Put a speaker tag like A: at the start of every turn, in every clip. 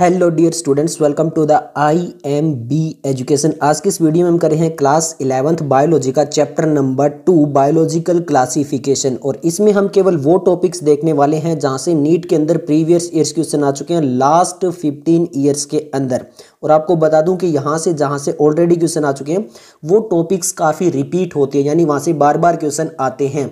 A: Hello dear students welcome to the I M B education आज की इस video में हम कर रहे हैं क्लास इलेवंथ बायोलॉजी का chapter number two biological classification और इसमें हम केवल वो टॉपिक्स देखने वाले हैं जहां से नीट के अंदर प्रीवियस ईयर्स क्वेश्चन आ चुके हैं लास्ट फिफ्टीन ईयर्स के अंदर और आपको बता दूं कि यहाँ से जहाँ से ऑलरेडी क्वेश्चन आ चुके हैं वो टॉपिक्स काफ़ी रिपीट होते हैं यानी वहाँ से बार बार क्वेश्चन आते हैं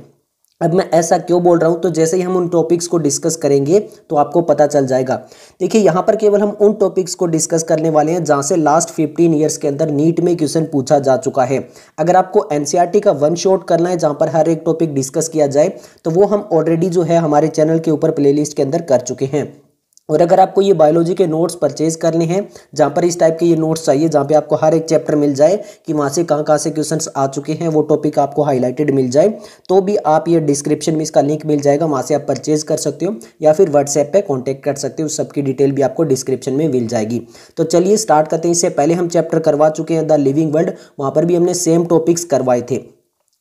A: अब मैं ऐसा क्यों बोल रहा हूँ तो जैसे ही हम उन टॉपिक्स को डिस्कस करेंगे तो आपको पता चल जाएगा देखिए यहाँ पर केवल हम उन टॉपिक्स को डिस्कस करने वाले हैं जहाँ से लास्ट 15 ईयर्स के अंदर नीट में क्वेश्चन पूछा जा चुका है अगर आपको एनसीईआरटी e का वन शॉट करना है जहाँ पर हर एक टॉपिक डिस्कस किया जाए तो वो हम ऑलरेडी जो है हमारे चैनल के ऊपर प्ले के अंदर कर चुके हैं और अगर आपको ये बायोलॉजी के नोट्स परचेज करने हैं जहाँ पर इस टाइप के ये नोट्स चाहिए जहाँ पे आपको हर एक चैप्टर मिल जाए कि वहाँ से कहाँ कहाँ से क्वेश्चंस आ चुके हैं वो टॉपिक आपको हाईलाइटेड मिल जाए तो भी आप ये डिस्क्रिप्शन में इसका लिंक मिल जाएगा वहाँ से आप परचेज कर सकते हो या फिर व्हाट्सएप पर कॉन्टैक्ट कर सकते हो सबकी डिटेल भी आपको डिस्क्रिप्शन में मिल जाएगी तो चलिए स्टार्ट करते हैं इससे पहले हम चैप्टर करवा चुके हैं द लिविंग वर्ल्ड वहाँ पर भी हमने सेम टॉपिक्स करवाए थे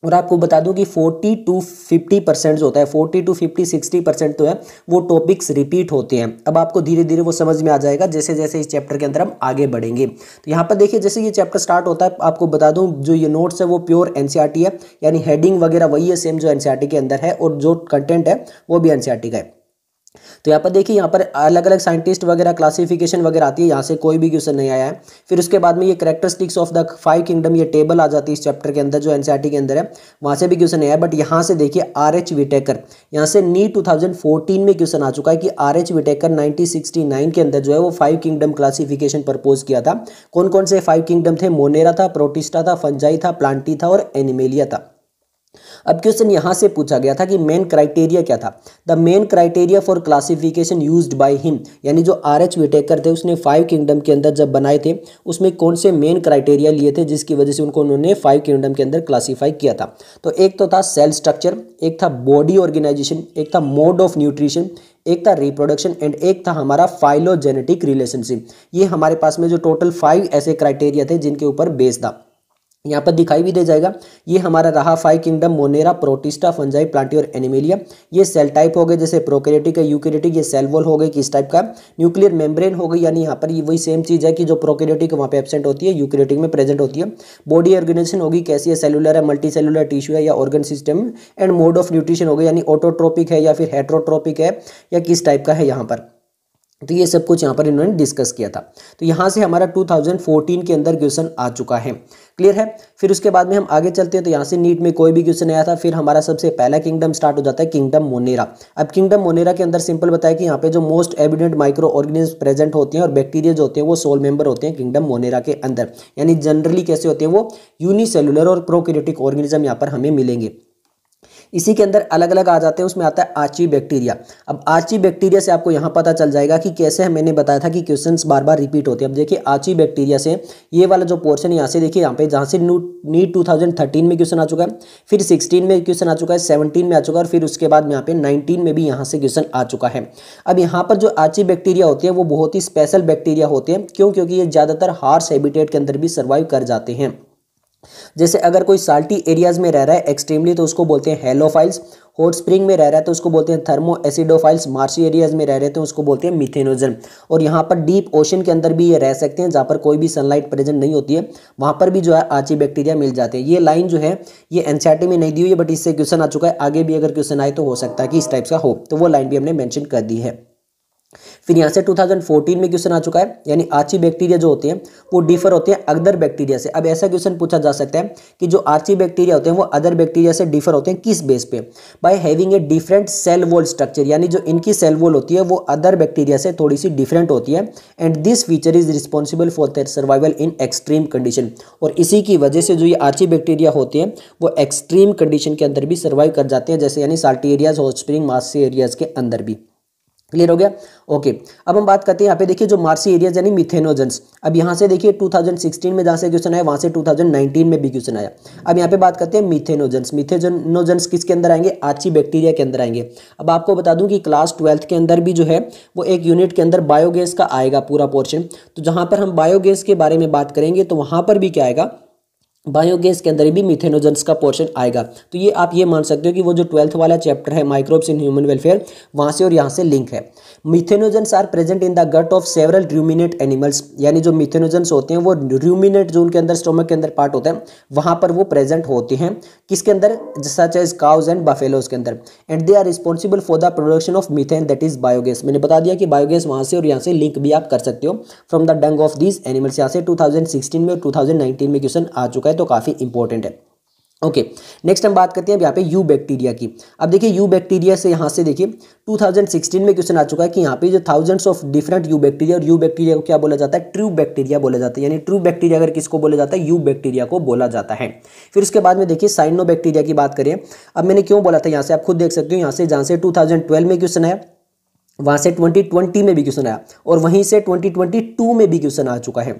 A: और आपको बता दूं कि 40 टू 50 परसेंट जो होता है 40 टू 50 60 परसेंट तो है वो टॉपिक्स रिपीट होते हैं अब आपको धीरे धीरे वो समझ में आ जाएगा जैसे जैसे इस चैप्टर के अंदर हम आगे बढ़ेंगे तो यहाँ पर देखिए जैसे ये चैप्टर स्टार्ट होता है आपको बता दूं जो ये नोट्स है वो प्योर एन e है यानी हेडिंग वगैरह वही है सेम जो एन e के अंदर है और जो कंटेंट है वो भी एन e का है तो यहाँ पर देखिए यहाँ पर अलग अलग साइंटिस्ट वगैरह क्लासिफिकेशन वगैरह आती है यहाँ से कोई भी क्वेश्चन नहीं आया है फिर उसके बाद में ये characteristics of the five kingdom ये टेबल आ जाती है इस चैप्टर के अंदर जो एन के अंदर है वहाँ से भी क्वेश्चन नहीं आया बट यहाँ से देखिए आर एच विटेकर यहाँ से नी टू में क्वेश्चन आ चुका है कि आर एच विटेकर नाइनटीन के अंदर जो है वो फाइव किंगडम क्लासिफिकेशन प्रपोज किया था कौन कौन से फाइव किंगडम थे मोनेरा था प्रोटिस्टा था फंजाई था प्लांटी था और एनिमेलिया था अब क्वेश्चन यहां से पूछा गया था कि मेन क्राइटेरिया क्या था the main criteria for classification used by him यानी जो आर एच विटेकर थे उसने फाइव किंगडम के अंदर जब बनाए थे उसमें कौन से मेन क्राइटेरिया लिए थे जिसकी वजह से उनको उन्होंने फाइव किंगडम के अंदर क्लासीफाई किया था तो एक तो था सेल स्ट्रक्चर एक था बॉडी ऑर्गेनाइजेशन एक था मोड ऑफ न्यूट्रिशन एक था रिप्रोडक्शन एंड एक था हमारा फाइलोजेनेटिक रिलेशनशिप ये हमारे पास में जो टोटल फाइव ऐसे क्राइटेरिया थे जिनके ऊपर बेस था यहाँ पर दिखाई भी दे जाएगा ये हमारा रहा five kingdom Monera Protista Fungi Plantae और एनिमेलिया ये सेल टाइप हो गए जैसे प्रोकेरेटिक है यूकेरेटिक ये सेल वॉल हो गई किस टाइप का न्यूक्लियर मेम्ब्रेन हो गई यानी यहाँ पर ये वही सेम चीज़ है कि जो प्रोकेरेटिक वहाँ पे एबसेंट होती है यूकेरेटिक में प्रेजेंट होती है बॉडी ऑर्गेनाइजेशन होगी कैसी है सेलुलर है मल्टी सेलुलर टिश्यू है या organ system and mode of nutrition हो गई यानी ऑटोट्रोपिक है या फिर हेट्रोट्रोपिक है या किस टाइप का है यहाँ पर तो ये सब कुछ यहाँ पर इन्होंने डिस्कस किया था तो यहाँ से हमारा 2014 के अंदर क्वेश्चन आ चुका है क्लियर है फिर उसके बाद में हम आगे चलते हैं तो यहाँ से नीट में कोई भी क्वेश्चन आया था फिर हमारा सबसे पहला किंगडम स्टार्ट हो जाता है किंगडम मोनेरा अब किंगडम मोनेरा के अंदर सिंपल बताया कि यहाँ पे जो most evident microorganism present होते हैं और बैक्टीरिया जो होते हैं वो सोल मेंबर होते हैं किंगडम मोनेरा के अंदर यानी जनरली कैसे होते हैं वो यूनिसेलुलर और प्रोक्रियोटिक ऑर्गेनिज्म यहाँ पर हमें मिलेंगे इसी के अंदर अलग अलग आ जाते हैं उसमें आता है आची बैक्टीरिया अब आची बैक्टीरिया से आपको यहाँ पता चल जाएगा कि कैसे मैंने बताया था कि क्वेश्चन बार बार रिपीट होते हैं अब देखिए आची बैक्टीरिया से ये वाला जो पोर्शन यहाँ से देखिए यहाँ पे जहाँ से नीट टू में क्वेश्चन आ चुका है फिर सिक्सटीन में क्वेश्चन आ चुका है सेवनटीन में आ चुका है और फिर उसके बाद यहाँ पे नाइनटीन में भी यहाँ से क्वेश्चन आ चुका है अब यहाँ पर जो आची बैक्टीरिया होती है वो बहुत ही स्पेशल बैक्टीरिया होते हैं क्यों क्योंकि ये ज़्यादातर हार्स हैबिटेट के अंदर भी सर्वाइव कर जाते हैं जैसे अगर कोई साल्टी एरियाज में रह रहा है एक्सट्रीमली तो उसको बोलते हैं हेलोफाइल्स हॉट स्प्रिंग में रह रहा है तो उसको बोलते हैं थर्मो एसिडोफाइल्स मार्शी एरियाज में रह रहे थे तो उसको बोलते हैं मिथेनोजन और यहाँ पर डीप ओशन के अंदर भी ये रह सकते हैं जहाँ पर कोई भी सनलाइट प्रेजेंट नहीं होती है वहाँ पर भी जो है आची बैक्टीरिया मिल जाते हैं ये लाइन जो है ये एनसीआरटी में नहीं दी हुई है बट इससे क्वेश्चन आ चुका है आगे भी अगर क्वेश्चन आए तो हो सकता है कि इस टाइप का हो तो वो लाइन भी हमने मैंशन कर दी है फिर यहाँ से 2014 में क्वेश्चन आ चुका है यानी आर्ची बैक्टीरिया जो होते हैं वो डिफर होते हैं अदर बैक्टीरिया से अब ऐसा क्वेश्चन पूछा जा सकता है कि जो आर्ची बैक्टीरिया होते हैं वो अदर बैक्टीरिया से डिफर होते हैं किस बेस पे by having a different cell wall structure यानी जो इनकी सेल वॉल होती है वो अदर बैक्टीरिया से थोड़ी सी डिफरेंट होती है and this feature is responsible for their survival in extreme condition और इसी की वजह से जो ये आर्ची बैक्टीरिया होते हैं वो एक्सट्रीम कंडीशन के अंदर भी सर्वाइव कर जाते हैं जैसे यानी salty areas hot spring marshy areas के अंदर भी क्लियर हो गया ओके अब हम बात करते हैं यहाँ पे देखिए जो मार्सी एरियाज यानी मिथेनोजन्स अब यहाँ से देखिए 2016 में जहाँ से क्वेश्चन आया वहाँ से 2019 में भी क्वेश्चन आया अब यहाँ पे बात करते हैं मिथेनोजन्स मिथेनोजन्स किसके अंदर आएंगे आची बैक्टीरिया के अंदर आएंगे अब आपको बता दूँ कि क्लास ट्वेल्थ के अंदर भी जो है वो एक यूनिट के अंदर बायोगैस का आएगा पूरा पोर्शन तो जहाँ पर हम बायोगैस के बारे में बात करेंगे तो वहाँ पर भी क्या आएगा बायोगैस के अंदर भी मिथेनोजेंस का पोर्शन आएगा तो ये आप ये मान सकते हो कि वो जो ट्वेल्थ वाला चैप्टर है माइक्रोब्स इन ह्यूमन वेलफेयर वहाँ से और यहाँ से लिंक है methanogens are present in the gut of several ruminant animals यानी जो मिथेनोजेंस होते हैं वो र्यूमिनेट जो उनके अंदर स्टोमक के अंदर पार्ट होता है वहाँ पर वो प्रेजेंट होते हैं किसके अंदर such as cows and buffaloes के अंदर and they are responsible for the production of methane that is biogas मैंने बता दिया कि बायोगैस वहाँ से और यहाँ से लिंक भी आप कर सकते हो from the dung of these animals यहाँ से टू में और टू में क्वेश्चन आ चुका है है तो काफ़ी इंपॉर्टेंट है ओके नेक्स्ट हम बात करते हैं अब यहाँ पे यू बैक्टीरिया की अब देखिए यू बैक्टीरिया से यहाँ से देखिए 2016 में क्वेश्चन आ चुका है कि यहाँ पे जो thousands of different eubacteria और यू बैक्टीरिया को क्या बोला जाता है ट्रू बैक्टीरिया बोला जाता है यानी ट्रू बैक्टीरिया अगर किसको बोला जाता है यू बैक्टीरिया को बोला जाता है फिर उसके बाद में देखिए साइनो बैक्टीरिया की बात करें अब मैंने क्यों बोला था यहाँ से आप खुद देख सकते हो यहाँ से जहाँ से टू में क्वेश्चन है वहाँ से ट्वेंटी में भी क्वेश्चन आया और वहीं से ट्वेंटी में भी क्वेश्चन आ चुका है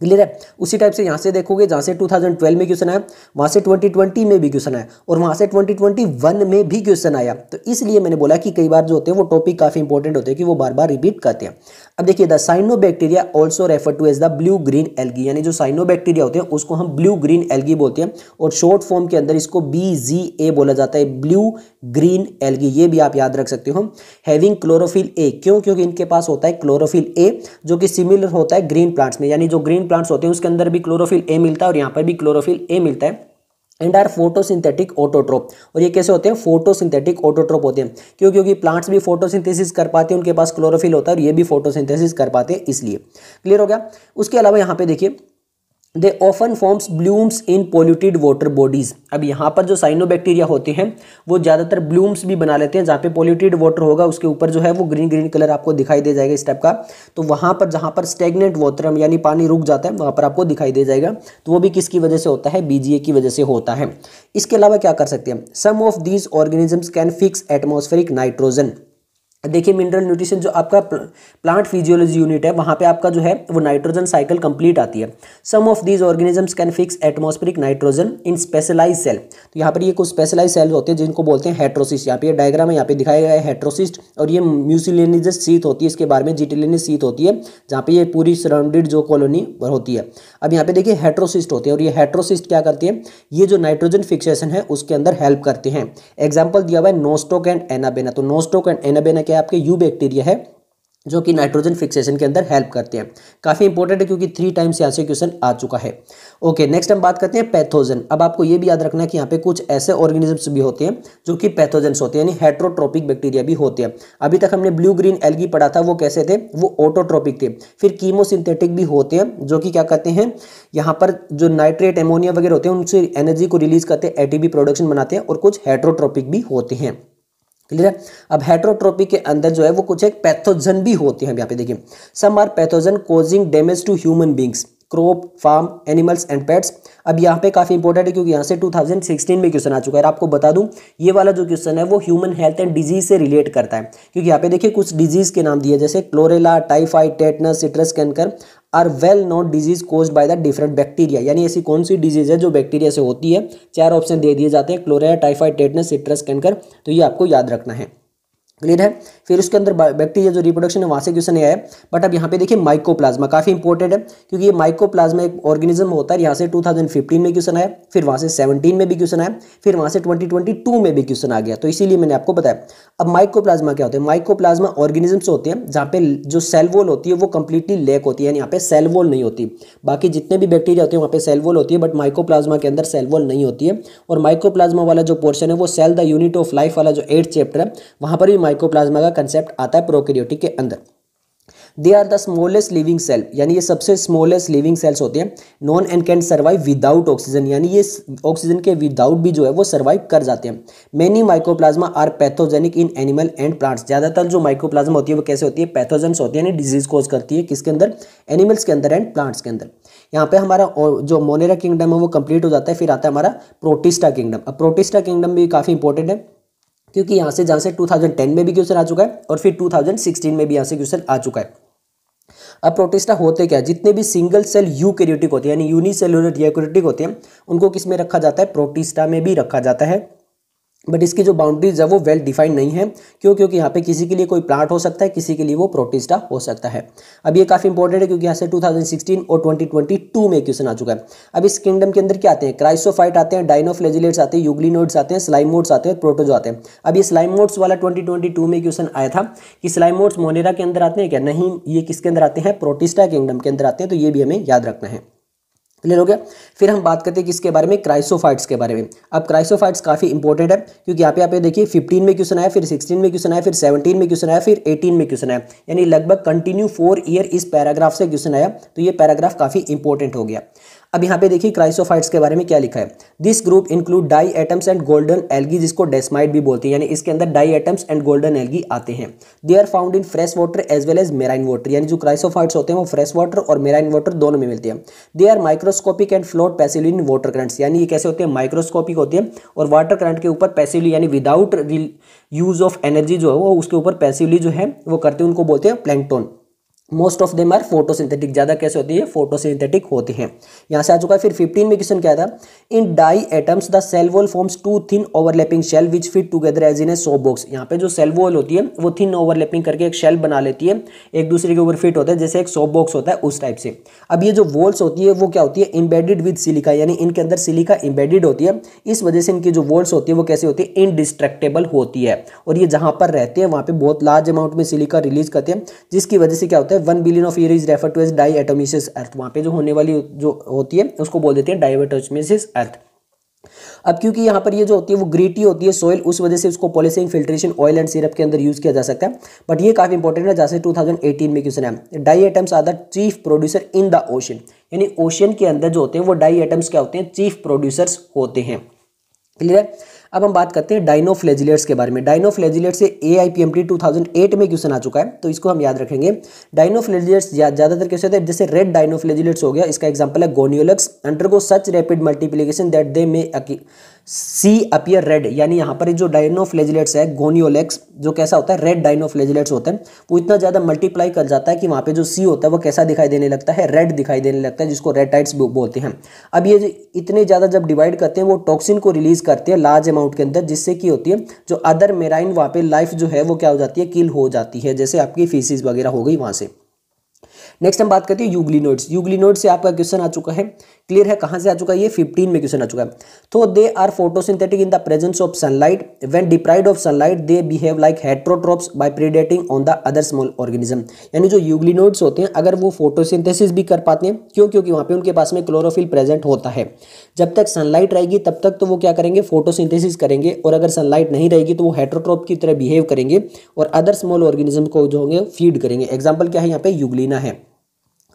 A: क्लियर है उसी टाइप से यहाँ से देखोगे जहाँ से 2012 में क्वेश्चन आया वहाँ से 2020 में भी क्वेश्चन आया और वहाँ से 2021 में भी क्वेश्चन आया तो इसलिए मैंने बोला कि कई बार जो होते हैं वो टॉपिक काफ़ी इंपॉर्टेंट होते हैं कि वो बार बार रिपीट करते हैं अब देखिए the cyanobacteria also refer to as the blue green algae यानी जो साइनो बैक्टीरिया होते हैं उसको हम ब्लू ग्रीन एलगी बोलते हैं और शॉर्ट फॉर्म के अंदर इसको बी जी ए बोला जाता है ब्लू ग्रीन एलगी ये भी आप याद रख सकते हो हैविंग क्लोरोफिल ए क्यों क्योंकि इनके पास होता है क्लोरोफिल ए जो कि सिमिलर होता है ग्रीन प्लांट्स में यानी जो ग्रीन प्लांट्स होते हैं उसके अंदर भी क्लोरोफिल ए मिलता है और यहाँ पर भी क्लोरोफिल ए मिलता है एंड आर फोटोसिंथेटिक ऑटोट्रोप और ये कैसे होते हैं फोटोसिंथेटिक ऑटोट्रोप होते हैं क्यों क्योंकि प्लांट्स भी फोटोसिंथेसिस कर पाते हैं उनके पास क्लोरोफिल होता है और ये भी फोटोसिंथेसिस कर पाते हैं इसलिए क्लियर हो गया उसके अलावा यहाँ पे देखिए they often forms blooms in polluted water bodies अब यहाँ पर जो साइनोबैक्टीरिया होते हैं वो ज़्यादातर ब्लूम्स भी बना लेते हैं जहाँ पे पोल्यूटेड वाटर होगा उसके ऊपर जो है वो ग्रीन ग्रीन कलर आपको दिखाई दे जाएगा इस टाइप का तो वहाँ पर जहाँ पर स्टेगनेंट वाटर यानी पानी रुक जाता है वहाँ पर आपको दिखाई दे जाएगा तो वो भी किसकी वजह से होता है बीजीए की वजह से होता है इसके अलावा क्या कर सकते हैं some of these organisms can fix atmospheric nitrogen देखिए मिनरल न्यूट्रिशन जो आपका प्लांट फिजियोलॉजी यूनिट है वहाँ पे आपका जो है वो नाइट्रोजन साइकिल कंप्लीट आती है some of these organisms can fix atmospheric nitrogen in specialise cell तो यहाँ पर ये कुछ स्पेशलाइज सेल्स होते हैं जिनको बोलते हैं हेट्रोसिस्ट यहाँ पे डायग्राम है यहाँ पे दिखाया गया है हेट्रोसिस्ट और ये म्यूसिलेनिज सीत होती है इसके बारे में जीटिलेनिस सीत होती है जहाँ पे ये पूरी सराउंडेड जो कॉलोनी होती है अब यहाँ पे देखिए हेट्रोसिस्ट होते हैं और ये हेट्रोसिस्ट क्या करते हैं ये जो नाइट्रोजन फिक्सेशन है उसके अंदर हेल्प करते हैं एग्जाम्पल दिया हुआ है नोस्टोक एंड एनाबेना तो नोस्टोक एंड एनाबेना क्या है आपके यू बैक्टीरिया है जो कि नाइट्रोजन फिक्सेशन के अंदर हेल्प करते हैं काफ़ी इंपॉर्टेंट है क्योंकि थ्री टाइम्स यहाँ से क्वेश्चन आ चुका है ओके नेक्स्ट हम बात करते हैं पैथोजन अब आपको ये भी याद रखना है कि यहाँ पे कुछ ऐसे ऑर्गेनिजम्स भी होते हैं जो कि पैथोजेंस होते हैं यानी हेट्रोट्रोपिक बैक्टीरिया भी होते हैं अभी तक हमने ब्लू ग्रीन एलगी पढ़ा था वो कैसे थे वो ऑटोट्रोपिक थे फिर कीमोसिंथेटिक भी होते हैं जो कि क्या कहते हैं यहाँ पर जो नाइट्रेट एमोनिया वगैरह होते हैं उनसे एनर्जी को रिलीज करते हैं ए प्रोडक्शन बनाते हैं और कुछ हेट्रोट्रोपिक भी होते हैं क्लियर है अब हेट्रोट्रोपी के अंदर जो है वो कुछ एक पैथोजन भी होते हैं यहाँ पे देखिए some are pathogen causing damage to human beings crop farm animals and pets अब यहाँ पे काफ़ी इंपॉर्टेंट है क्योंकि यहाँ से 2016 में क्वेश्चन आ चुका है आपको बता दूं ये वाला जो क्वेश्चन है वो ह्यूमन हेल्थ एंड डिजीज से रिलेट करता है क्योंकि यहाँ पे देखिए कुछ डिजीज़ के नाम दिए जैसे cholera typhoid tetanus citrus canker are well known disease cause by the different bacteria यानी ऐसी कौन सी डिजीज है जो बैक्टीरिया से होती है चार ऑप्शन दे दिए जाते हैं cholera typhoid tetanus citrus canker तो ये आपको याद रखना है क्लियर है फिर उसके अंदर बैक्टीरिया जो रिप्रोडक्शन है वहाँ से क्वेश्चन आया है बट अब यहाँ पे देखिए माइकोप्लाज्मा काफ़ी इंपॉर्टेंट है क्योंकि ये माइकोप्लाज्मा एक ऑर्गेनिज्म होता है यहाँ से 2015 में क्वेश्चन आया फिर वहाँ से 17 में भी क्वेश्चन आया फिर वहाँ से 2022 में भी क्वेश्चन आ गया तो इसीलिए मैंने आपको बताया अब माइकोप्लाज्मा क्या होता है माइकोप्लाज्मा ऑर्गेनिजम्स होते हैं जहाँ पे जो सेल वॉल होती है वो कंप्लीटली लैक होती है यानी यहाँ पे सेल वॉल नहीं होती बाकी जितने भी बैक्टीरिया होते हैं वहाँ पे सेल वॉल होती है बट माइकोप्लाज्मा के अंदर सेल वॉल नहीं होती है और माइक्रोप्लाज्मा वाला जो पोर्शन है वो cell the unit of life वाला जो एट चैप्टर है वहाँ पर भी माइकोप्लाज्मा का कंसेप्ट आता है प्रोकैरियोटिक के अंदर they are the smallest living cell यानी ये सबसे स्मॉलेस्ट लिविंग सेल्स होते हैं known and can survive without oxygen यानी ये ऑक्सीजन के विदाउट भी जो है वो सर्वाइव कर जाते हैं many mycoplasma are pathogenic in animal and plants ज़्यादातर जो माइकोप्लाज्मा होती है वो कैसे होती है पैथोजेंस होती है यानी डिजीज कोज करती है किसके अंदर एनिमल्स के अंदर एंड प्लांट्स के अंदर यहाँ पे हमारा जो मोनेरा किंगडम है वो कंप्लीट हो जाता है फिर आता है हमारा प्रोटिस्टा किंगडम अब प्रोटिस्टा किंगडम भी काफ़ी इंपॉर्टेंट है क्योंकि यहाँ से जहाँ से 2010 में भी क्वेश्चन आ चुका है और फिर 2016 में भी यहाँ से क्वेश्चन आ चुका है अब प्रोटेस्टा होते क्या जितने भी सिंगल सेल यूकेरियोटिक होते हैं यानी यूनिसेलुलर यूकेरियोटिक होते हैं उनको किस में रखा जाता है प्रोटिस्टा में भी रखा जाता है बट इसकी जो बाउंड्रीज है वो वेल डिफाइंड नहीं है क्यों क्योंकि यहाँ पे किसी के लिए कोई प्लांट हो सकता है किसी के लिए वो प्रोटिस्टा हो सकता है अब ये काफ़ी इंपॉर्टेंट है क्योंकि यहाँ से 2016 और 2022 में क्वेश्चन आ चुका है अब इस किंगडम के अंदर क्या आते हैं क्राइसोफाइट आते हैं डायनोफ्लेजिलेट्स आते हैं यूग्लिनोड्स आते हैं स्लाइमोड्स आते हैं प्रोटोज आते हैं अब ये स्लाइमोड्स वाला ट्वेंटी में क्वेश्चन आया था कि स्लाइमोड्स मोनेरा के अंदर आते हैं क्या नहीं ये किसके अंदर आते हैं प्रोटिस्टा किंगडम के अंदर आते हैं तो ये भी हमें याद रखना है क्लियर हो गया फिर हम बात करते हैं किसके बारे में क्राइसोफाइट्स के बारे में अब क्राइसोफाइट्स काफ़ी इंपॉर्टेंट है क्योंकि यहाँ पे आप देखिए फिफ्टीन में क्वेश्चन आया फिर सिक्सटीन में क्वेश्चन आया फिर सेवनटीन में क्वेश्चन आया फिर एटीन में क्वेश्चन आया यानी लगभग कंटिन्यू फोर ईयर इस पैराग्राफ से क्वेश्चन आया तो ये पैराग्राफ काफ़ी इंपॉर्टेंट हो गया अब यहाँ पे देखिए क्राइसोफाइट्स के बारे में क्या लिखा है this group include diatoms and golden algae जिसको डेस्माइट भी बोलते हैं यानी इसके अंदर diatoms and golden algae आते हैं they are found in fresh water as well as marine water यानी जो क्राइसोफाइट्स होते हैं वो फ्रेश वाटर और मेराइन वाटर दोनों में मिलते हैं they are microscopic and float passively in water currents यानी ये कैसे होते हैं माइक्रोस्कोपिक होते हैं और वाटर करंट के ऊपर पैसिवली यानी विदाउट यूज ऑफ एनर्जी जो है वो उसके ऊपर पैसिवली जो है वो करते हैं उनको बोलते हैं plankton most of them are photosynthetic ज़्यादा कैसे होती है फोटोसिंथेटिक होती हैं यहाँ से आ चुका है फिर 15 में क्वेश्चन क्या था in diatoms the cell wall forms two thin overlapping shell which fit together as in a soap box यहाँ पे जो सेल वॉल होती है वो थिन ओवरलैपिंग करके एक शेल बना लेती है एक दूसरे के ऊपर फिट होता है जैसे एक सो बॉक्स होता है उस टाइप से अब ये जो वॉल्स होती है वो क्या होती है इम्बेडिड विद सिलिका यानी इनके अंदर सिलिका इम्बेडिड होती है इस वजह से इनकी जो वॉल्स होती है वो कैसे होती है इनडिस्ट्रक्टेबल होती है और ये जहाँ पर रहते हैं वहाँ पर बहुत लार्ज अमाउंट में सिलिका रिलीज करते हैं जिसकी वजह से क्या होता है one billion of year is refer to as diatomaceous earth वहाँ पे जो होने वाली जो होती है उसको बोल देते हैं डाईएटोमिसिस अर्थ अब क्योंकि यहाँ पर ये जो होती है वो ग्रीटी होती है सॉइल उस वजह से उसको polishing filtration oil and syrup के अंदर यूज किया जा सकता है बट ये काफी इंपॉर्टेंट है जैसे 2018 में क्वेश्चन है diatoms are the chief producer in the ocean यानी ओशन के अंदर जो होते हैं वो डाई एटम्स क्या होते हैं चीफ प्रोड्यूसर्स होते हैं क्लियर है अब हम बात करते हैं डाइनोफ्लेजिलेट्स के बारे में डाइनोफ्लेजिलेट से A I P M T two thousand eight में क्वेश्चन आ चुका है तो इसको हम याद रखेंगे डाइनोफ्लेजिलेट्स ज़्यादातर कैसे होते हैं जैसे रेड डाइनोफ्लेजिलेट्स हो गया इसका एग्जाम्पल है Gonyaulax undergo such rapid multiplication that they में सी अपियर रेड यानी यहाँ पर जो डायनोफ्लेजलेट्स है गोनियोलेक्स जो कैसा होता है रेड डाइनोफ्लेजलेट्स होते हैं वो इतना ज़्यादा मल्टीप्लाई कर जाता है कि वहाँ पे जो सी होता है वो कैसा दिखाई देने लगता है रेड दिखाई देने लगता है जिसको रेड टाइट्स बोलते हैं अब ये इतने ज़्यादा जब डिवाइड करते हैं वो टॉक्सिन को रिलीज करते हैं लार्ज अमाउंट के अंदर जिससे की होती है जो अदर मेराइन वहाँ पर लाइफ जो है वो क्या हो जाती है किल हो जाती है जैसे आपकी फीसिस वगैरह हो गई वहाँ से नेक्स्ट हम बात करते हैं यूग्लिनोइड्स यूग्लिनोइड से आपका क्वेश्चन आ चुका है क्लियर है कहाँ से आ चुका है ये 15 में क्वेश्चन आ चुका है तो they are photosynthetic in the presence of sunlight when deprived of sunlight they behave like heterotrophs by predating on the other small organism यानी जो यूग्लिनोइड्स होते हैं अगर वो फोटोसिंथेसिस भी कर पाते हैं क्यों क्योंकि वहाँ पे उनके पास में क्लोरोफिल प्रेजेंट होता है जब तक सनलाइट रहेगी तब तक तो वो क्या करेंगे फोटोसिंथेसिस करेंगे और अगर सनलाइट नहीं रहेगी तो वो हेट्रोट्रोप की तरह बिहेव करेंगे और अदर स्मॉल ऑर्गेनिज्म को जो होंगे फीड करेंगे एग्जाम्पल क्या है यहाँ पे यूग्लिना है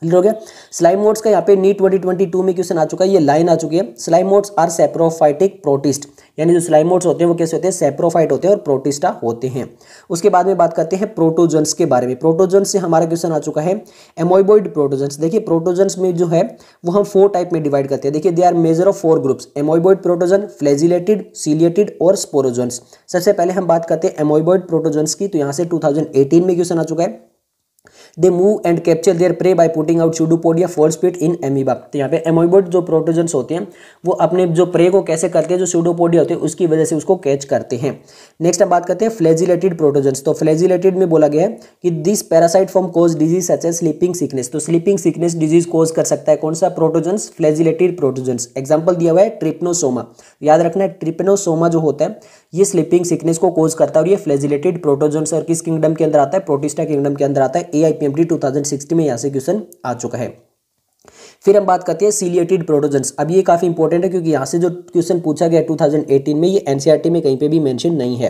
A: स्लाइम मोड्स का यहाँ पे नीट 2022 में क्वेश्चन आ चुका है ये लाइन आ चुकी है slime moulds are saprophytic protist यानी जो स्लाइम मोड्स होते हैं वो कैसे होते हैं सेप्रोफाइट होते हैं और प्रोटिस्टा होते हैं उसके बाद में बात करते हैं प्रोटोजन्स के बारे में प्रोटोजन्स से हमारा क्वेश्चन आ चुका है एमोइबोइड प्रोटोजन्स देखिए प्रोटोजन्स में जो है वो हम फोर टाइप में डिवाइड करते हैं देखिए they are major of four groups amoeboid protozoan flagellated ciliated और स्पोरोजन्स सबसे पहले हम बात करते हैं एमोइबोइड प्रोटोजन्स की तो यहाँ से टू में क्वेश्चन आ चुका है they move and capture their prey by putting out pseudopod या फॉल्सपीट इन एमीबा तो यहाँ पे एमोइबोड जो प्रोटोजेंस होते हैं वो अपने जो प्रे को कैसे करते हैं जो शूडोपोडिया होते हैं उसकी वजह से उसको कैच करते हैं नेक्स्ट हम बात करते हैं फ्लेजिलेटेड प्रोटोजेंस तो फ्लेजिलेटेड में बोला गया है कि this parasite form cause disease such as sleeping sickness तो स्लीपिंग सिकनेस डिजीज कोज कर सकता है कौन सा प्रोटोजन्स फ्लेजिलेटेड प्रोटोजेंस एग्जाम्पल दिया हुआ है ट्रिप्नोसोमा याद रखना है ट्रिप्नोसोमा जो होता है ये स्लीपिंग सिकनेस को कोज करता है और ये फ्लेजिलेटेड प्रोटोजोन सर किस किंगडम के अंदर आता है प्रोटिस्टा किंगडम के अंदर आता है ए आई में यहाँ से क्वेश्चन आ चुका है फिर हम बात करते हैं सीलिएटेड प्रोटोजेंस अब ये काफ़ी इंपॉर्टेंट है क्योंकि यहाँ से जो क्वेश्चन पूछा गया 2018 में ये एनसीईआरटी e में कहीं पे भी मेंशन नहीं है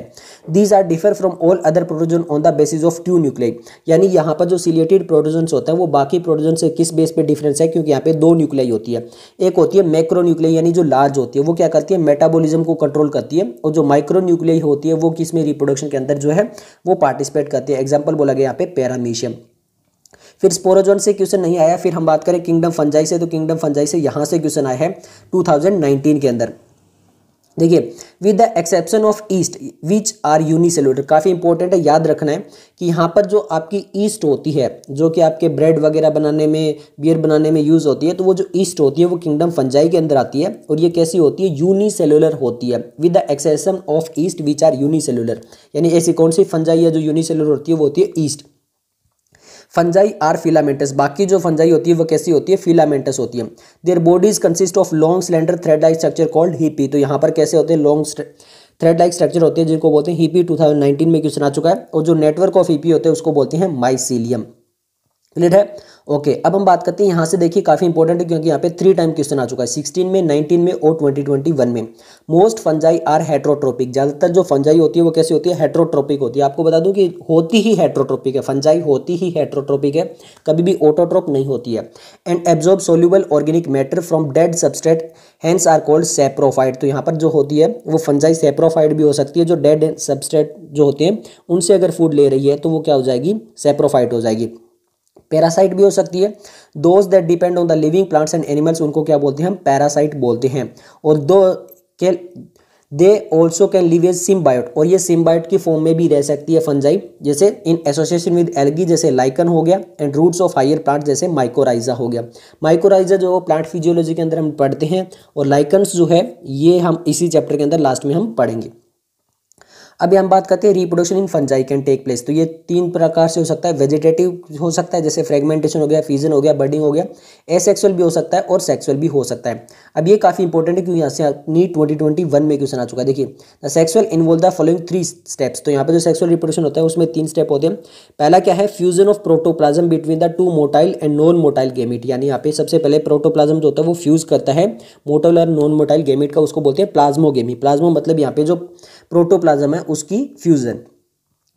A: these are differ from all other protozoan on the basis of two nuclei यानी यहाँ पर जो सीलिएटेड प्रोटोजन्स होता है वो बाकी प्रोटोजन से किस बेस पर डिफरेंस है क्योंकि यहाँ पे दो न्यूक्लियाई होती है एक होती है मैक्रो न्यूक्लियाई यानी जो लार्ज होती है वो क्या करती है मेटाबोलिज्म को कंट्रोल करती है और जो माइक्रो न्यूक्लियाई होती है वो किस में रिप्रोडक्शन के अंदर जो है वो पार्टिसिपेट करती है एग्जाम्पल बोला गया यहाँ पे पैरामीशियम फिर स्पोरोजोन से क्वेश्चन नहीं आया फिर हम बात करें किंगडम फंजाई से तो किंगडम फंजाई से यहाँ से क्वेश्चन आया है 2019 के अंदर देखिए with the exception of yeast which are unicellular काफ़ी इंपॉर्टेंट है याद रखना है कि यहाँ पर जो आपकी ईस्ट होती है जो कि आपके ब्रेड वगैरह बनाने में बियर बनाने में यूज़ होती है तो वो जो ईस्ट होती है वो किंगडम फंजाई के अंदर आती है और ये कैसी होती है यूनिसेल्यूलर होती है with the exception of yeast which are unicellular यानी ऐसी कौन सी फंजाई है जो यूनिसेल्यूलर होती है वो होती है ईस्ट फंजाई आर फिलामेंटस बाकी जो फंजाई होती है वो कैसी होती है फिलामेंटस होती है their bodies consist of long cylinder thread like structure called hyphae तो यहाँ पर कैसे होते हैं लॉन्ग थ्रेड लाइक स्ट्रक्चर होते हैं जिनको बोलते हैं हीपी नाइनटीन में क्वेश्चन आ चुका है और जो नेटवर्क ऑफ हीपी होते हैं उसको बोलते हैं माइसिलियम क्लियर है ओके अब हम बात करते हैं यहाँ से देखिए काफ़ी इंपॉर्टेंट है क्योंकि यहाँ पे थ्री टाइम क्वेश्चन आ चुका है सिक्सटीन में नाइनटीन में और ट्वेंटी ट्वेंटी वन में मोस्ट फंजाई आर हेट्रोट्रोपिक ज़्यादातर जो फंजाई होती है वो कैसे होती है हेट्रोट्रोपिक होती है आपको बता दूं कि होती ही हेट्रोट्रोपिक है फंजाई होती ही हेट्रोट्रोपिक है कभी भी ऑटोट्रोप नहीं होती है and absorb soluble organic matter from dead substrate and are called saprophyte तो यहाँ पर जो होती है वो फंजाई सेप्रोफाइट भी हो सकती है जो डेड सब्सट्रेट जो होते हैं उनसे अगर फूड ले रही है तो वो क्या हो जाएगी सेप्रोफाइट हो जाएगी पैरासाइट भी हो सकती है those that depend on the living plants and animals उनको क्या बोलते हैं हम पैरासाइट बोलते हैं और दो के they also can live as symbiont और ये सिम्बायोट की फॉर्म में भी रह सकती है फंजाई जैसे इन एसोसिएशन विद एलगी जैसे लाइकन हो गया and roots of higher plant जैसे माइकोराइजा हो गया माइकोराइजा जो प्लांट फिजियोलॉजी के अंदर हम पढ़ते हैं और लाइकन्स जो है ये हम इसी चैप्टर के अंदर लास्ट में हम पढ़ेंगे अभी हम बात करते हैं reproduction in fungi can take place तो ये तीन प्रकार से हो सकता है वेजिटेटिव हो सकता है जैसे फ्रेगमेंटेशन हो गया फ्यूजन हो गया बर्डिंग हो गया एसेक्सुअल भी हो सकता है और सेक्सुअल भी हो सकता है अब ये काफ़ी इंपॉर्टेंट है क्योंकि यहाँ से नी ट्वेंटी ट्वेंटी वन में क्वेश्चन आ चुका है देखिए the sexual involve the following three steps तो यहाँ पर जो सेक्सुअल रिप्रोडक्शन होता है उसमें तीन स्टेप होते हैं पहला क्या है fusion of protoplasm between the two motile and non motile gamete यानी यहाँ पे सबसे पहले प्रोटोप्लाज्म जो होता है वो फ्यूज करता है मोटाइल और नॉन मोटाइल गेमिट का उसको बोलते हैं प्लाज्मो गेमी प्लाज्मो मतलब यहाँ पे जो प्रोटोप्लाज्म है उसकी फ्यूजन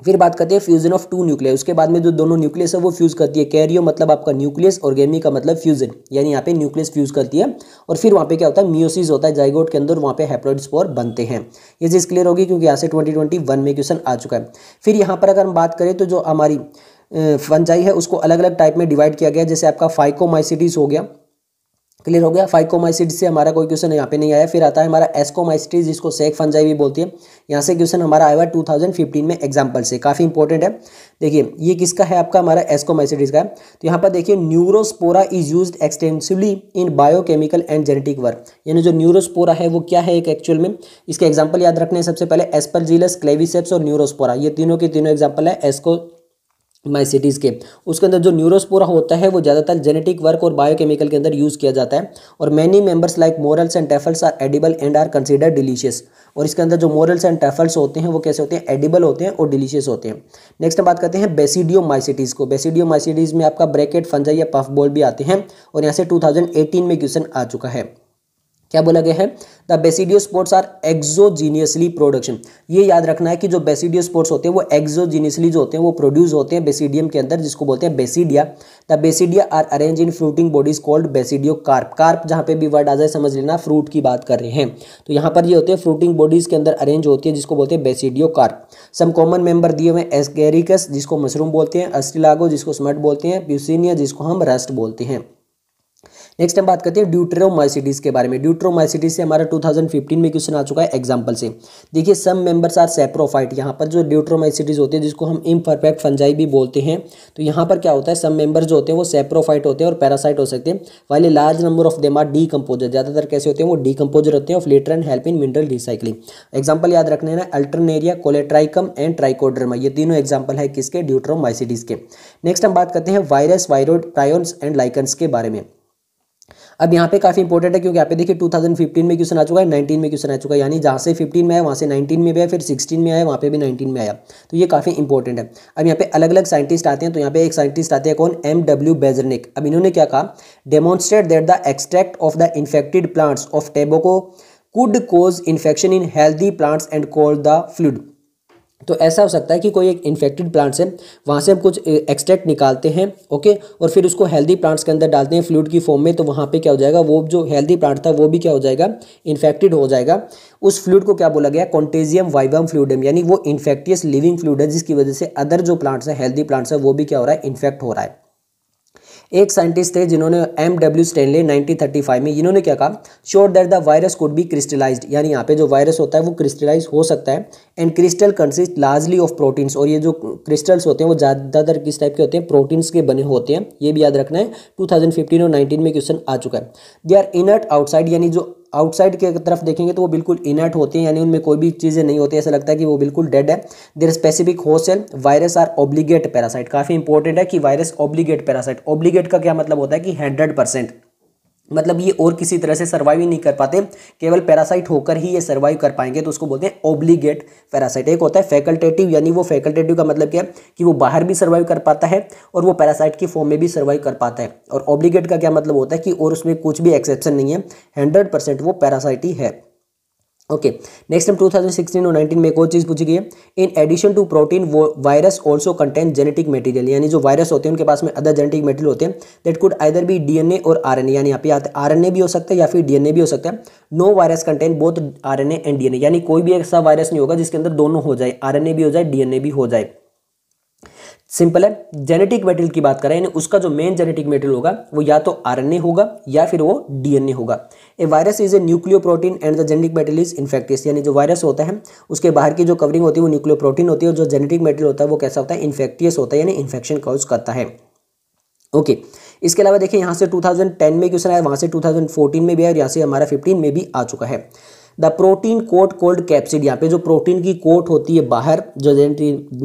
A: फिर बात करते हैं फ्यूजन ऑफ टू न्यूक्लियस उसके बाद में जो दोनों न्यूक्लियस है वो फ्यूज करती है कैरियो मतलब आपका न्यूक्लियस और गेमी का मतलब फ्यूजन यानी यहाँ पे न्यूक्लियस फ्यूज करती है और फिर वहाँ पे क्या होता है मियोसिस होता है जाइगोट के अंदर वहाँ पे हेप्लोइड स्पोर बनते हैं ये चीज़ क्लियर होगी क्योंकि यहाँ से ट्वेंटी में क्वेश्चन आ चुका है फिर यहाँ पर अगर हम बात करें तो जो हमारी फंजाई है उसको अलग अलग टाइप में डिवाइड किया गया जैसे आपका फाइकोमाइसिटीज़ हो गया क्लियर हो गया फाइकोमाइसिड से हमारा कोई क्वेश्चन यहाँ पे नहीं आया फिर आता है हमारा एस्कोमाइसिटीज जिसको सेक फंजाई भी बोलती है यहाँ से क्वेश्चन हमारा आया हुआ टू थाउजेंड फिफ्टीन में एग्जाम्पल से काफ़ी इंपॉर्टेंट है देखिए ये किसका है आपका हमारा एस्कोमाइसिटीज का है तो यहाँ पर देखिए Neurospora is use extensively in biochemical and genetic work यानी जो न्यूरोस्पोरा है वो क्या है एक एक्चुअल में इसके एग्जाम्पल याद रखने सबसे पहले एस्परजीलस क्लेविसेप्स और न्यूरोस्पोरा ये तीनों के तीनों एग्जाम्पल है एस्को माइसिटीज़ के उसके अंदर जो न्यूरोस्पोरा होता है वो ज़्यादातर जेनेटिक वर्क और बायोकेमिकल के अंदर यूज़ किया जाता है और many members like morels and truffles are edible and are consider delicious और इसके अंदर जो मोरल्स एंड टेफल्स होते हैं वो कैसे होते हैं एडिबल होते हैं और डिलीशियस होते हैं नेक्स्ट हम बात करते हैं बेसिडियो माइसिटीज़ को बेसिडियो में आपका ब्रैकेट फंजा या पफ बॉल भी आते हैं और यहाँ से टू में क्वेश्चन आ चुका है क्या बोला गया है the basidiospores are exogenously production ये याद रखना है कि जो बेसिडियो स्पोर्ट्स होते हैं वो एक्जोजीनियसली जो होते हैं वो प्रोड्यूस होते हैं बेसिडियम के अंदर जिसको बोलते हैं basidia the basidia are arrange in fruiting bodies called basidiocarp carp जहाँ पे भी वर्ड आ जाए समझ लेना फ्रूट की बात कर रहे हैं तो यहाँ पर ये होते हैं फ्रूटिंग बॉडीज के अंदर अरेंज होती है जिसको बोलते हैं basidiocarp some common member दिए हुए एसगेरिकस जिसको मशरूम बोलते हैं अस्टिलागो जिसको स्मट बोलते हैं प्यूसिनिया जिसको हम रस्ट बोलते हैं नेक्स्ट हम बात करते हैं ड्यूट्रोमाइसिटीज के बारे में ड्यूट्रोमाइसिटीज से हमारा 2015 में क्वेश्चन आ चुका है एग्जाम्पल से देखिए सम मेंबर्स आर सेप्रोफाइट यहाँ पर जो ड्यूट्रोमाइसिटीज होते हैं जिसको हम इम्परफेक्ट फंजाई भी बोलते हैं तो यहाँ पर क्या होता है सम मेंबर्स जो होते हैं वो सेप्रोफाइट होते हैं और पैरासाइट हो सकते हैं वाले large number of them are decomposer ज़्यादातर कैसे होते हैं वो डीकम्पोजर होते हैं of litter and help in mineral recycling example याद रखना है ना अल्टरनेरिया कोलेट्राइकम एंड ट्राइकोड्रमा ये तीनों एग्जाम्पल है किसके ड्यूट्रोमाइसिटीज के नेक्स्ट हम बात करते हैं virus viroid prions and lichens के बारे में अब यहाँ पे काफ़ी इंपॉर्टेंट है क्योंकि यहाँ पे देखिए 2015 में क्वेश्चन आ चुका है 19 में क्वेश्चन आ चुका है यानी जहाँ से 15 में आया वहाँ से 19 में भी आया फिर 16 में आया वहाँ पे भी 19 में आया तो ये काफ़ी इंपॉर्टेंट है अब यहाँ पे अलग अलग साइंटिस्ट आते हैं तो यहाँ पे एक साइंटिस्ट आते हैं कौन एम डब्ल्यू बेजरनिक अब इन्होंने क्या कहा demonstrate that the extract of the infected plants of tobacco could cause infection in healthy plants and called the fluid तो ऐसा हो सकता है कि कोई एक इन्फेक्टेड प्लांट्स है वहाँ से हम कुछ एक्सट्रैक्ट निकालते हैं ओके और फिर उसको हेल्दी प्लांट्स के अंदर डालते हैं फ्लूड की फॉर्म में तो वहाँ पे क्या हो जाएगा वो जो हेल्दी प्लांट था वो भी क्या हो जाएगा इन्फेक्टेड हो जाएगा उस फ्लूड को क्या बोला गया कॉन्टेजियम वाइवम फ्लूडम यानी वो इन्फेक्टियस लिविंग फ्लूड है जिसकी वजह से अदर जो प्लांट्स हैं हेल्दी प्लांट्स हैं वो भी क्या हो रहा है इन्फेक्ट हो रहा है एक साइंटिस्ट थे जिन्होंने एम डब्ल्यू स्टेनले 1935 में इन्होंने क्या कहा showed that the virus could be crystallised यानी यहाँ पे जो वायरस होता है वो क्रिस्टलाइज हो सकता है and crystal consist largely of proteins और ये जो क्रिस्टल्स होते हैं वो ज़्यादातर किस टाइप के होते हैं प्रोटीन्स के बने होते हैं ये भी याद रखना है टू और नाइनटीन में क्वेश्चन आ चुका है दे आर इनर्ट आउटसाइड यानी जो आउटसाइड की तरफ देखेंगे तो वो बिल्कुल इनर्ट होते हैं यानी उनमें कोई भी चीज़ें नहीं होती ऐसा लगता है कि वो बिल्कुल डेड है there specific host and virus are obligate parasite काफ़ी इंपॉर्टेंट है कि वायरस ऑब्लीगेट पैरासाइट ऑब्लीगेट का क्या मतलब होता है कि हंड्रेड परसेंट मतलब ये और किसी तरह से सर्वाइव ही नहीं कर पाते केवल पैरासाइट होकर ही ये सर्वाइव कर पाएंगे तो उसको बोलते हैं ओब्लीगेट पैरासाइट एक होता है फैकल्टेटिव यानी वो फैकल्टेटिव का मतलब क्या है कि वो बाहर भी सर्वाइव कर पाता है और वो पैरासाइट की फॉर्म में भी सर्वाइव कर पाता है और ओब्लीगेट का क्या मतलब होता है कि और उसमें कुछ भी एक्सेप्शन नहीं है हंड्रेड वो पैरासाइट ही है ओके नेक्स्ट हम 2016 और नाइनटीन में एक और चीज़ पूछी गई है इन एडिशन टू प्रोटीन वो virus also contain genetic material यानी जो वायरस होते हैं उनके पास में अदर जेनेटिक मटेरियल होते हैं that could either be DNA और आरएनए यानी यहाँ पे आरएनए भी हो सकता है या फिर डीएनए भी हो सकता है no virus contain both RNA and DNA यानी कोई भी ऐसा वायरस नहीं होगा जिसके अंदर दोनों हो जाए आर भी हो जाए डीएनए भी हो जाए सिंपल है जेनेटिक मेटेरियल की बात करें यानी उसका जो मेन जेनेटिक मेटेरियल होगा वो या तो आरएनए होगा या फिर वो डीएनए होगा a virus is a nucleoprotein and the genetic material is infectious यानी जो वायरस होता है उसके बाहर की जो कवरिंग होती है वो न्यूक्लियो प्रोटीन होती है और जो जेनेटिक मेटेरियल होता है वो कैसा होता है इन्फेक्टियस होता है यानी इन्फेक्शन कॉज करता है ओके okay. इसके अलावा देखिए यहाँ से 2010 में क्वेश्चन आया वहाँ से 2014 में भी आया और यहाँ से हमारा 15 में भी आ चुका है the protein coat called capsid यहाँ पे जो प्रोटीन की कोट होती है बाहर जो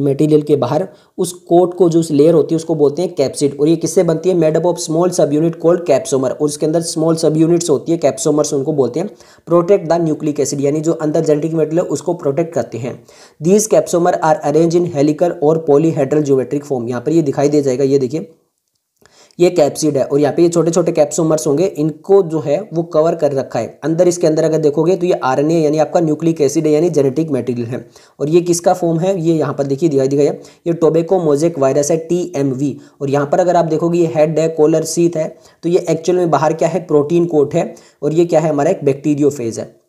A: मेटीरियल के बाहर उस कोट को जो उस लेयर होती है उसको बोलते हैं कैप्सिड और ये किससे बनती है made up of small subunit called capsomer और इसके अंदर स्मॉल सब यूनिट्स होती है कैप्सोमर्स उनको बोलते हैं प्रोटेक्ट द न्यूक्लिक एसिड यानी जो अंदर जेनेटिक मेटेरियल है उसको प्रोटेक्ट करते हैं these capsomer are arrange in helical और पोलीहेड्रल ज्योमेट्रिक फॉर्म यहाँ पर ये दिखाई दे जाएगा ये देखिए ये कैप्सिड है और यहाँ पे ये छोटे छोटे कैप्सोमर्स होंगे इनको जो है वो कवर कर रखा है अंदर इसके अंदर अगर देखोगे तो ये आर यानी आपका न्यूक्लिक एसिड है यानी जेनेटिक मटेरियल है और ये किसका फॉर्म है ये यहाँ पर देखिए दिखाई दिखाई है ये टोबेको मोजेक वायरस है टी और यहाँ पर अगर आप देखोगे ये हेड है कोलर सीथ है तो ये एक्चुअल में बाहर क्या है प्रोटीन कोट है और ये क्या है हमारा एक बैक्टीरियो फेज है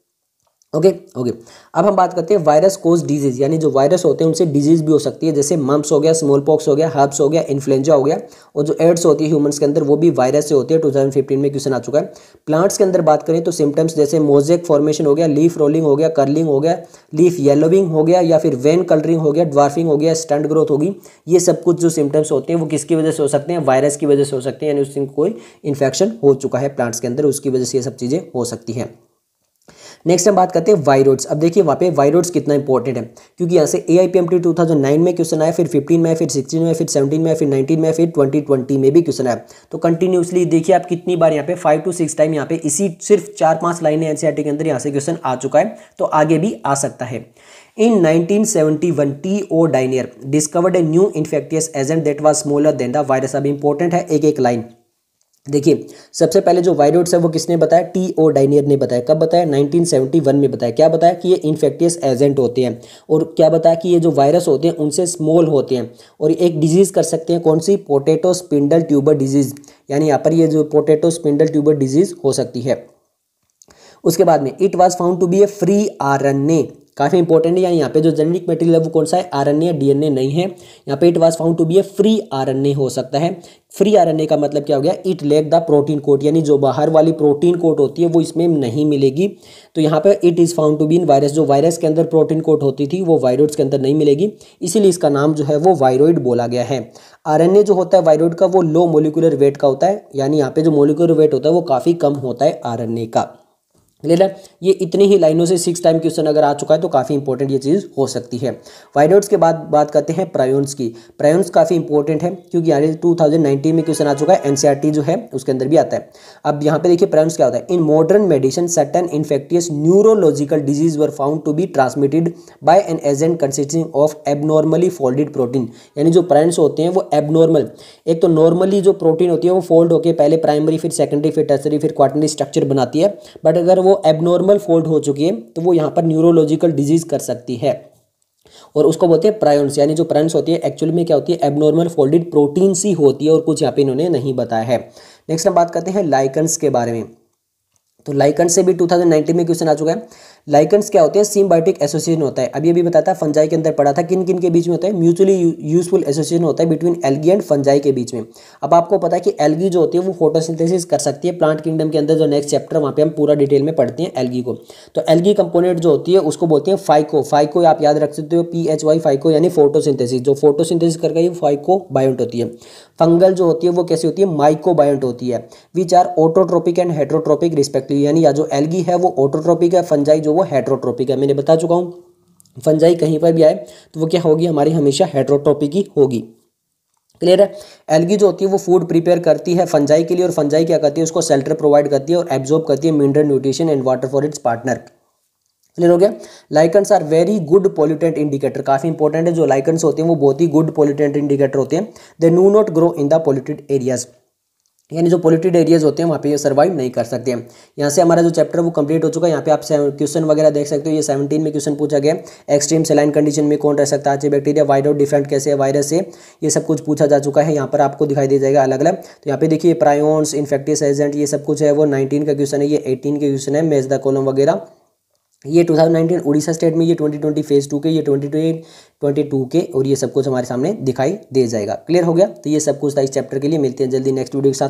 A: ओके ओके अब हम बात करते हैं वायरस कोज डिजीज यानी जो वायरस होते हैं उनसे डिजीज भी हो सकती है जैसे मम्स हो गया स्मॉल पॉक्स हो गया हर्ब्स हो गया इन्फ्लुएंजा हो गया और जो एड्स होती है ह्यूमंस के अंदर वो भी वायरस से होती है 2015 में क्वेश्चन आ चुका है प्लांट्स के अंदर बात करें तो सिम्टम्स जैसे मोजेक फॉर्मेशन हो गया लीफ रोलिंग हो गया कर्लिंग हो गया लीफ येलोविंग हो गया या फिर वेन कलरिंग हो गया ड्वार्फिंग हो गया स्टंट ग्रोथ होगी ये सब कुछ जो सिम्टम्स होते हैं वो किसकी वजह से हो सकते हैं वायरस की वजह से हो सकते हैं यानी उसमें कोई इन्फेक्शन हो चुका है प्लांट्स के अंदर उसकी वजह से ये सब चीज़ें हो सकती हैं नेक्स्ट हम बात करते हैं वाई रोड्स अब देखिए वहाँ पे वाई रोड्स कितना इंपॉर्टेंट है क्योंकि यहाँ से A I P M T two thousand nine में क्वेश्चन आया फिर फिफ्टीन में फिर सिक्सटीन में फिर सेवेंटीन में फिर नाइनटीन में फिर ट्वेंटी ट्वेंटी में भी क्वेश्चन आया तो कंटिन्यूसली देखिए आप कितनी बार यहाँ पे फाइव टू सिक्स टाइम यहाँ पे इसी सिर्फ चार पाँच लाइनें एन e के अंदर यहाँ से क्वेश्चन आ चुका है तो आगे भी आ सकता है in 1971, T O Diener discovered a new infectious agent that was smaller than the virus अब इंपॉर्टेंट है एक एक लाइन देखिए सबसे पहले जो वायरोड्स है वो किसने बताया टी ओ डाइनियर ने बताया कब बताया 1971 में बताया क्या बताया कि ये इन्फेक्टियस एजेंट होते हैं और क्या बताया कि ये जो वायरस होते हैं उनसे स्मॉल होते हैं और एक डिजीज़ कर सकते हैं कौन सी पोटेटो स्पिंडल ट्यूबर डिजीज़ यानी यहाँ पर ये जो पोटेटो स्पिंडल ट्यूबर डिजीज़ हो सकती है उसके बाद में it was found to be a free R काफ़ी इंपॉर्टेंट है यहाँ पे जो जेनेटिक मटेरियल है वो कौन सा है आरएनए या डीएनए नहीं है यहाँ पे it was found to be a free RNA हो सकता है फ्री आरएनए का मतलब क्या हो गया it lack the protein coat यानी जो बाहर वाली प्रोटीन कोट होती है वो इसमें नहीं मिलेगी तो यहाँ पे it is found to be in virus जो वायरस के अंदर प्रोटीन कोट होती थी वो वायरोड्स के अंदर नहीं मिलेगी इसीलिए इसका नाम जो है वो वायरोइड बोला गया है आर जो होता है वायरोइड का वो लो मोलिकुलर वेट का होता है यानी यहाँ पे जो मोलिकुलर वेट होता है वो काफ़ी कम होता है आर का क्लियर ये इतनी ही लाइनों से सिक्स टाइम क्वेश्चन अगर आ चुका है तो काफ़ी इंपॉर्टेंट ये चीज़ हो सकती है वाइड आउट्स के बाद बात करते हैं प्रायोन्स की प्रायोन्स काफ़ी इंपॉर्टेंट है क्योंकि यहाँ नाइनटीन में क्वेश्चन आ चुका है एनसीईआरटी e जो है उसके अंदर भी आता है अब यहाँ पे देखिए प्रायोन्स क्या होता है in modern medicine certain infectious neurological disease were found to be transmitted by an agent consisting of abnormally folded protein यानी जो प्रायोन्स होते हैं वो एबनॉर्मल एक तो नॉर्मली जो प्रोटीन होती है वो फोल्ड होकर पहले प्राइमरी फिर सेकेंडरी फिर टर्सरी फिर क्वार्टनरी स्ट्रक्चर बनाती है बट अगर वो एबनॉर्मल फोल्ड हो चुकी है तो वो यहाँ पर न्यूरोलॉजिकल डिजीज कर सकती है और उसको बोलते हैं प्रायंस यानी जो प्रायंस होती है एक्चुअल में क्या होती है एबनॉर्मल फोल्डेड प्रोटीन सी होती है और कुछ यहाँ पे इन्होंने नहीं बताया है नेक्स्ट हम बात करते हैं लाइकन्स के बारे में तो लाइकन से भी 2019 में क्वेश्चन आ चुका है लाइकन्स क्या होते हैं सिम्बायोटिक एसोसिएशन होता है अभी अभी बताया था फंजाई के अंदर पढ़ा था किन किन के बीच में होता है म्यूचुअली यूजफुल एसोसिएशन होता है बिटवीन एलगी एंड फंजाई के बीच में अब आपको पता है कि एलगी जो होती है वो फोटोसिंथेसिस कर सकती है प्लांट किंगडम के अंदर जो नेक्स्ट चैप्टर वहाँ पर हम पूरा डिटेल में पढ़ते हैं एलगी को तो एलगी कंपोनेंट जो होती है उसको बोलते हैं फाइको फाइको आप याद रख सकते हो पी एच वाई फाइको यानी फोटो जो सिंथेसिस करके ये फाइको बायोट होती है फंगल जो होती है वो कैसी होती है माइको बायोट होती है which are autotrophic and heterotrophic respect सकती यानी या जो एलगी है वो ऑटोट्रॉपिक है फंजाई जो वो हेट्रोट्रॉपिक है मैंने बता चुका हूँ फंजाई कहीं पर भी आए तो वो क्या होगी हमारी हमेशा हेट्रोट्रॉपिक ही होगी क्लियर है एलगी जो होती है वो फूड प्रिपेयर करती है फंजाई के लिए और फंजाई क्या करती है उसको सेल्टर प्रोवाइड करती है और एब्जॉर्ब करती है mineral nutrition and water for its partner clear हो गया lichens are very good pollutant indicator काफ़ी इंपॉर्टेंट है जो लाइकन्स होते हैं वो बहुत ही गुड पॉल्यूटेंट इंडिकेटर होते हैं they no not grow in the polluted areas यानी जो पोल्यूटेड एरियाज होते हैं वहाँ पे ये सर्वाइव नहीं कर सकते हैं यहाँ से हमारा जो चैप्टर वो कंप्लीट हो चुका है यहाँ पे आप क्वेश्चन वगैरह देख सकते हो ये सेवनटीन में क्वेश्चन पूछा गया एक्सट्रीम सेलाइन कंडीशन में कौन रह सकता है बैक्टीरिया वाइड आउट डिफरेंट कैसे है वायरस से ये सब कुछ पूछा जा चुका है यहाँ पर आपको दिखाई दे जाएगा अलग अलग तो यहाँ पे देखिए प्रायोन्स इन्फेक्टिस एजेंट ये सब कुछ है वो नाइनटीन का क्वेश्चन है ये एटीन के क्वेश्चन है मेज द कॉलम वगैरह ये 2019 उड़ीसा स्टेट में ये 2020 फेज टू के ये 2020 22 के और ये सब कुछ हमारे सामने दिखाई दे जाएगा क्लियर हो गया तो ये सब कुछ था इस चैप्टर के लिए मिलते हैं जल्दी नेक्स्ट वीडियो के साथ